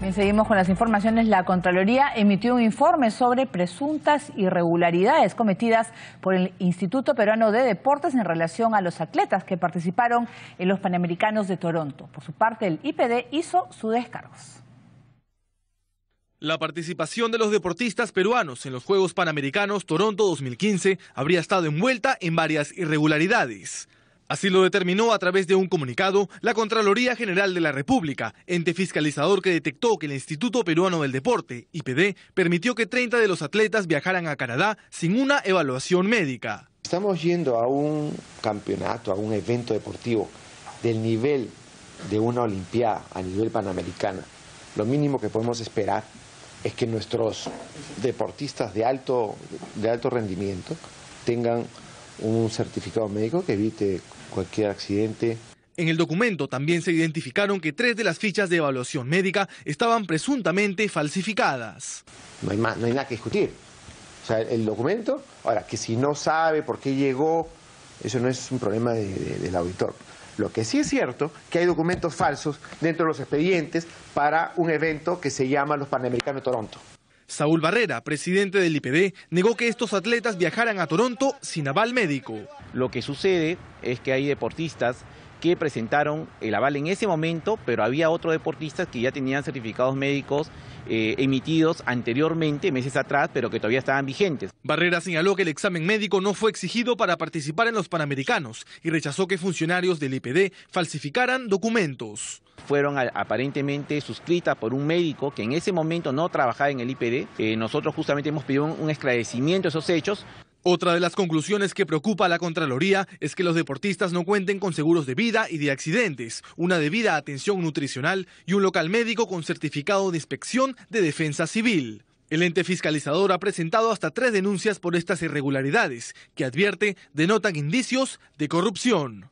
Bien, seguimos con las informaciones. La Contraloría emitió un informe sobre presuntas irregularidades cometidas por el Instituto Peruano de Deportes en relación a los atletas que participaron en los Panamericanos de Toronto. Por su parte, el IPD hizo su descargos. La participación de los deportistas peruanos en los Juegos Panamericanos Toronto 2015 habría estado envuelta en varias irregularidades. Así lo determinó a través de un comunicado la Contraloría General de la República, ente fiscalizador que detectó que el Instituto Peruano del Deporte, IPD, permitió que 30 de los atletas viajaran a Canadá sin una evaluación médica. Estamos yendo a un campeonato, a un evento deportivo del nivel de una Olimpiada a nivel panamericana. Lo mínimo que podemos esperar es que nuestros deportistas de alto, de alto rendimiento tengan un certificado médico que evite cualquier accidente. En el documento también se identificaron que tres de las fichas de evaluación médica estaban presuntamente falsificadas. No hay, no hay nada que discutir. O sea, el documento, ahora, que si no sabe por qué llegó, eso no es un problema del auditor. Lo que sí es cierto que hay documentos falsos dentro de los expedientes para un evento que se llama los Panamericanos de Toronto. Saúl Barrera, presidente del IPD, negó que estos atletas viajaran a Toronto sin aval médico. Lo que sucede es que hay deportistas que presentaron el aval en ese momento, pero había otros deportistas que ya tenían certificados médicos eh, emitidos anteriormente, meses atrás, pero que todavía estaban vigentes. Barrera señaló que el examen médico no fue exigido para participar en los Panamericanos y rechazó que funcionarios del IPD falsificaran documentos fueron aparentemente suscritas por un médico que en ese momento no trabajaba en el IPD. Eh, nosotros justamente hemos pedido un, esclarecimiento de esos hechos. Otra de las conclusiones que preocupa a la Contraloría es que los deportistas no cuenten con seguros de vida y de accidentes, una debida atención nutricional y un local médico con certificado de inspección de defensa civil. El ente fiscalizador ha presentado hasta tres denuncias por estas irregularidades, que advierte denotan indicios de corrupción.